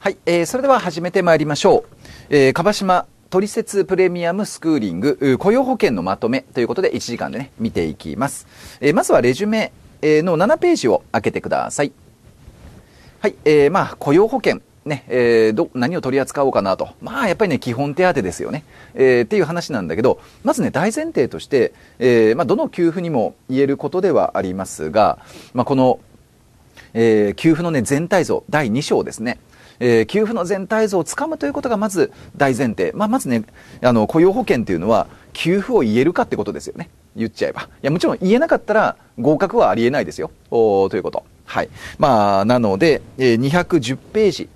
はい、えー、それでは始めてまいりましょう。えー、かばしまトリセツプレミアムスクーリング雇用保険のまとめということで1時間でね、見ていきます。えー、まずはレジュメの7ページを開けてください。はい、えー、まあ、雇用保険。ね、えー、ど、何を取り扱おうかなと。まあ、やっぱりね、基本手当ですよね。えー、っていう話なんだけど、まずね、大前提として、えー、まあ、どの給付にも言えることではありますが、まあ、この、えー、給付のね、全体像、第2章ですね。えー、給付の全体像をつかむということがまず大前提。まあ、まずね、あの、雇用保険というのは、給付を言えるかってことですよね。言っちゃえば。いや、もちろん言えなかったら合格はありえないですよ。おということ。はい。まあ、なので、えー、210ページ。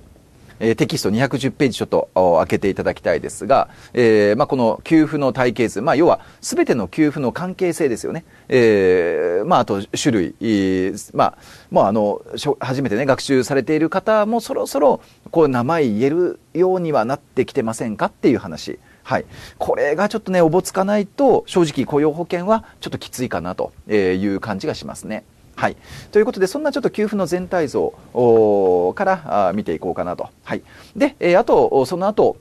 テキスト210ページちょっと開けていただきたいですが、えー、まあ、この給付の体系図、まあ、要は全ての給付の関係性ですよね。えー、まあ、あと種類、まあ、もうあの、初めてね、学習されている方もそろそろこう名前言えるようにはなってきてませんかっていう話。はい。これがちょっとね、おぼつかないと、正直雇用保険はちょっときついかなという感じがしますね。はい。ということで、そんなちょっと給付の全体像から見ていこうかなと。はい。で、えあと、その後、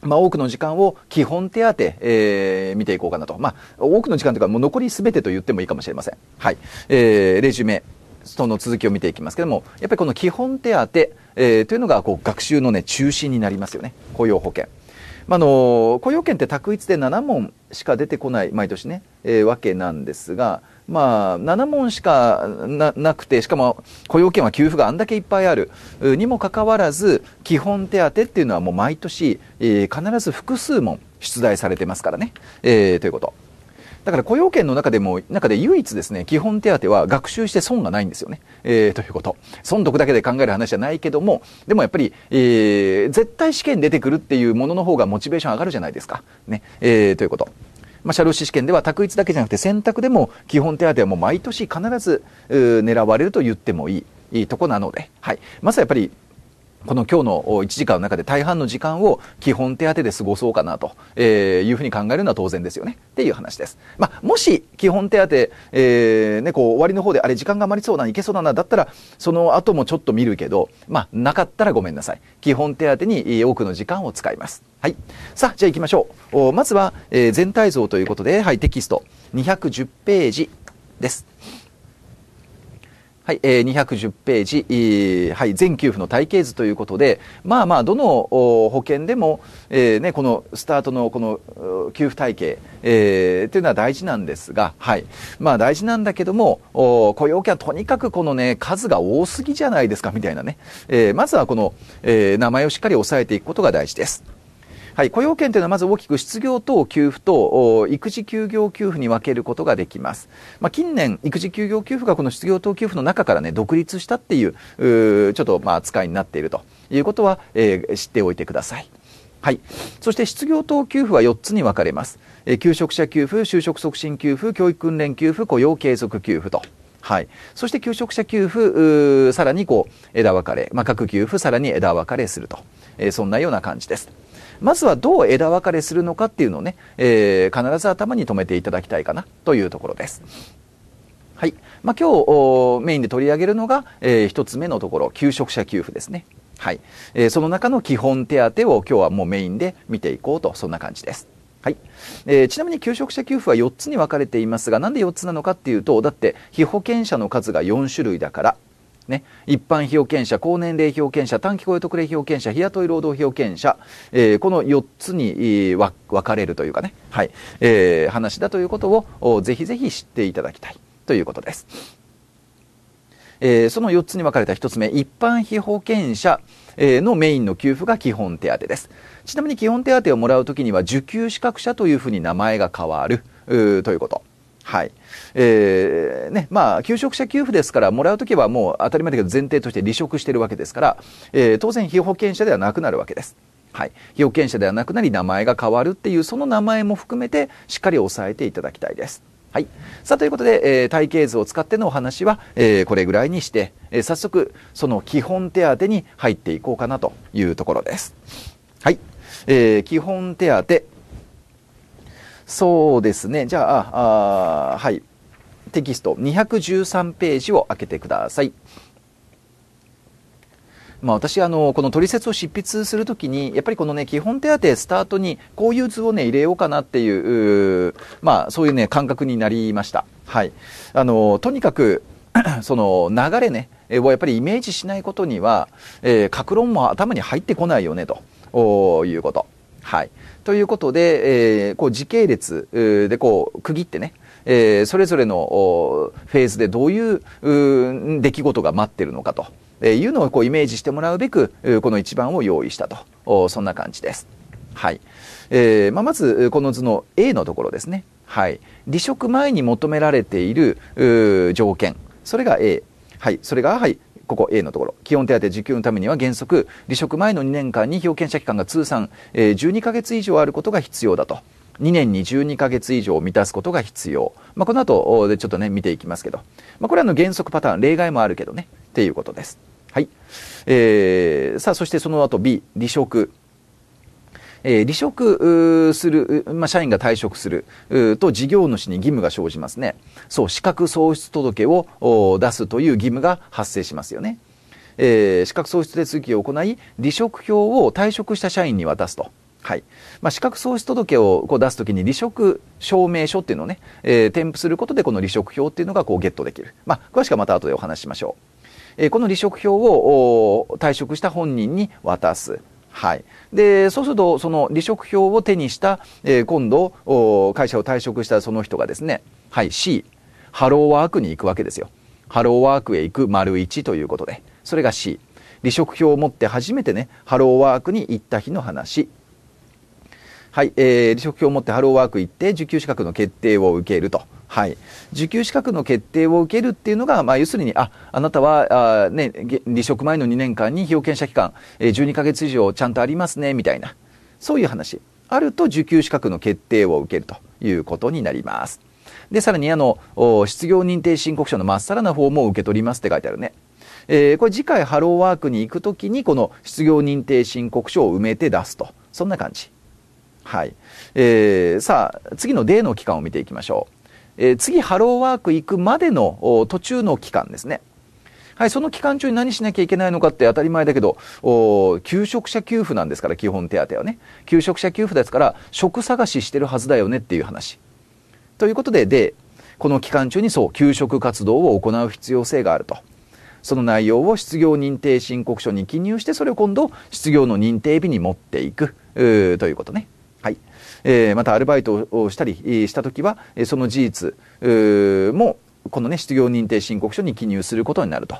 まあ、多くの時間を基本手当、えー、見ていこうかなと。まあ、多くの時間というか、もう残り全てと言ってもいいかもしれません。はい。えー、レジュメ。その続きを見ていきますけどもやっぱりこの基本手当、えー、というのがこう学習の、ね、中心になりますよね雇用保険。まあの、雇用保険って択一で7問しか出てこない毎年ね、えー、わけなんですが、まあ、7問しかなくてしかも雇用保険は給付があんだけいっぱいあるにもかかわらず基本手当っていうのはもう毎年、えー、必ず複数問出題されてますからね、えー、ということ。だから雇用権の中でも、中で唯一ですね、基本手当は学習して損がないんですよね。えー、ということ。損得だけで考える話じゃないけども、でもやっぱり、えー、絶対試験出てくるっていうものの方がモチベーション上がるじゃないですか。ね。えー、ということ。まあ、社労士試験では択一だけじゃなくて選択でも基本手当はもう毎年必ず狙われると言ってもいいいいとこなので、はい。まずはやっぱりこの今日の1時間の中で大半の時間を基本手当で過ごそうかなと、いうふうに考えるのは当然ですよねっていう話です。まあ、もし基本手当、えー、ね、こう終わりの方であれ時間が余りそうないけそうだなだったらその後もちょっと見るけど、まあ、なかったらごめんなさい。基本手当に多くの時間を使います。はい。さあ、じゃあ行きましょう。まずは、全体像ということで、はい、テキスト210ページです。はい、えー、210ページ、えー、はい、全給付の体系図ということで、まあまあ、どの保険でも、えーね、このスタートのこの給付体系、えー、というのは大事なんですが、はい、まあ大事なんだけども、雇用権はとにかくこのね、数が多すぎじゃないですか、みたいなね。えー、まずはこの、えー、名前をしっかり押さえていくことが大事です。はい、雇用権というのはまず大きく失業等給付と育児休業給付に分けることができます、まあ、近年育児休業給付がこの失業等給付の中からね独立したっていうちょっとまあ扱いになっているということは、えー、知っておいてくださいはい、そして失業等給付は4つに分かれます、えー、求職者給付就職促進給付教育訓練給付雇用継続給付とはい、そして求職者給付さらにこう枝分かれ、まあ、各給付さらに枝分かれすると、えー、そんなような感じです。まずはどう枝分かれするのかっていうのをね、えー、必ず頭に留めていただきたいかなというところです。はい。まあ、今日メインで取り上げるのが、えー、1つ目のところ、求職者給付ですね。はい。えー、その中の基本手当を今日はもうメインで見ていこうと、そんな感じです。はい、えー、ちなみに求職者給付は4つに分かれていますがなんで4つなのかっていうとだって被保険者の数が4種類だからね、一般被保険者、高年齢被保険者、短期雇用特例被保険者、日雇い労働被保険者、えー、この4つに分かれるというかね、はい、えー、話だということをぜひぜひ知っていただきたいということです。えー、その4つに分かれた1つ目、一般被保険者、えのメインの給付が基本手当です。ちなみに基本手当をもらうときには受給資格者というふうに名前が変わるということ。はい。えー、ね、まあ、求職者給付ですから、もらうときはもう当たり前だけど前提として離職してるわけですから、えー、当然、被保険者ではなくなるわけです。はい。被保険者ではなくなり、名前が変わるっていう、その名前も含めて、しっかり押さえていただきたいです。はい。さあ、ということで、えー、体系図を使ってのお話は、えー、これぐらいにして、えー、早速、その基本手当に入っていこうかなというところです。はい。えー、基本手当。そうですね。じゃあ、あはい。テキスト213ページを開けてください。まあ、私あのこの取説を執筆するときにやっぱりこのね基本手当スタートにこういう図をね入れようかなっていうまあそういうね感覚になりましたはいあのとにかく その流れねをやっぱりイメージしないことには、えー、格論も頭に入ってこないよねということはい。ということで、えー、こう時系列でこう区切ってね、えー、それぞれのフェーズでどういう出来事が待ってるのかと、えいうのをこうイメージしてもらうべく、この1番を用意したと、そんな感じです。はい。えー、まあ、まず、この図の A のところですね。はい。離職前に求められている条件。それが A。はい。それが、はい。ここ A のところ、基本手当受給のためには原則、離職前の2年間に表権者期間が通算、えー、12ヶ月以上あることが必要だと。2年に12ヶ月以上を満たすことが必要。まあ、この後でちょっとね、見ていきますけど。まあ、これはの原則パターン、例外もあるけどね、っていうことです。はい。えー、さあ、そしてその後 B、離職。えー、離職する、まあ、社員が退職すると事業主に義務が生じますね。そう、資格喪失届を出すという義務が発生しますよね。えー、資格喪失手続きを行い、離職票を退職した社員に渡すと。はいまあ、資格喪失届をこう出すときに離職証明書っていうのをね、えー、添付することでこの離職票っていうのがこうゲットできる、まあ、詳しくはまた後でお話ししましょう、えー、この離職票を退職した本人に渡すはい、でそうするとその離職票を手にした、えー、今度会社を退職したその人がですね、はい、C ハローワークに行くわけですよハローワークへ行く丸1ということでそれが C 離職票を持って初めてねハローワークに行った日の話はい、えー、離職票を持ってハローワーク行って受給資格の決定を受けるとはい、受給資格の決定を受けるっていうのが、まあ、要するに、ああなたはあ、ね、離職前の2年間に被保険者期間、えー、12か月以上ちゃんとありますねみたいな、そういう話、あると受給資格の決定を受けるということになります。で、さらに、あの、失業認定申告書のまっさらな方も受け取りますって書いてあるね。えー、これ次回ハローワークに行くときに、この失業認定申告書を埋めて出すと。そんな感じ。はい。えー、さあ、次の例の期間を見ていきましょう。え次ハローワーク行くまでの途中の期間ですね。はい、その期間中に何しなきゃいけないのかって当たり前だけど、お求職者給付なんですから、基本手当はね。求職者給付ですから、職探ししてるはずだよねっていう話。ということで、で、この期間中にそう、求職活動を行う必要性があると。その内容を失業認定申告書に記入して、それを今度、失業の認定日に持っていく、ということね。えー、またアルバイトをしたりした時は、その事実も、このね、失業認定申告書に記入することになると。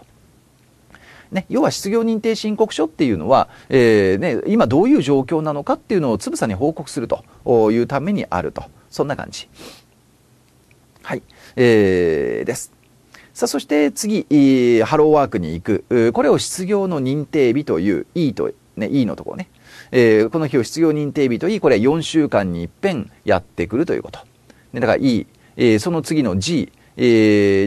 ね、要は失業認定申告書っていうのは、えー、ね、今どういう状況なのかっていうのをつぶさに報告するというためにあると。そんな感じ。はい。えー、です。さあ、そして次、ハローワークに行く。これを失業の認定日という E と、ね、E のところね。えー、この日を失業認定日といい、これは4週間に一遍やってくるということ。だから E、えー、その次の G、え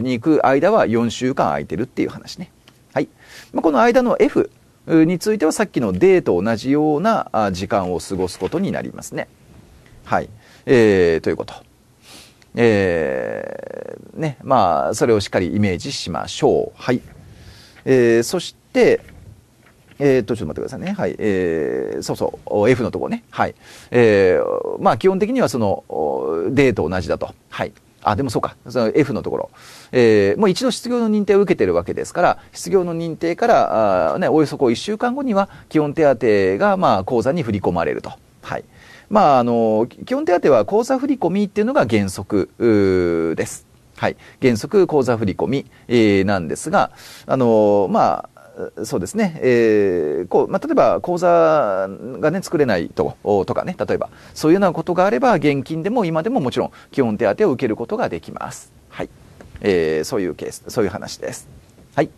ー、に行く間は4週間空いてるっていう話ね。はい。まあ、この間の F についてはさっきの D と同じような時間を過ごすことになりますね。はい。えー、ということ。えー、ね、まあ、それをしっかりイメージしましょう。はい。えー、そして、えっ、ー、と、ちょっと待ってくださいね。はい。えー、そうそう、F のとこね。はい。えー、まあ、基本的にはその、デーと同じだと。はい。あ、でもそうか。その F のところ。えー、もう一度失業の認定を受けてるわけですから、失業の認定から、あね、およそこう1週間後には、基本手当が、まあ、口座に振り込まれると。はい。まあ、あの、基本手当は口座振込っていうのが原則です。はい。原則口座振込、えー、なんですが、あの、まあ、そうですね、えーこうまあ、例えば口座が、ね、作れないととかね例えばそういうようなことがあれば現金でも今でももちろん基本手当を受けることができます、はいえー、そういうケースそういう話です。はい、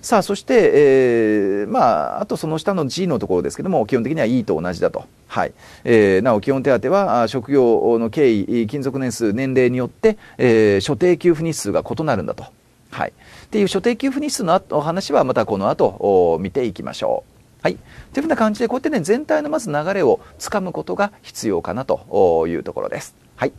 さあそして、えーまあ、あとその下の G のところですけども基本的には E と同じだと、はいえー、なお基本手当は職業の経緯勤続年数年齢によって、えー、所定給付日数が異なるんだと。はい、っていう所定給付日数のお話はまたこの後見ていきましょう。はい、というふうな感じでこうやってね全体のまず流れをつかむことが必要かなというところです。はい、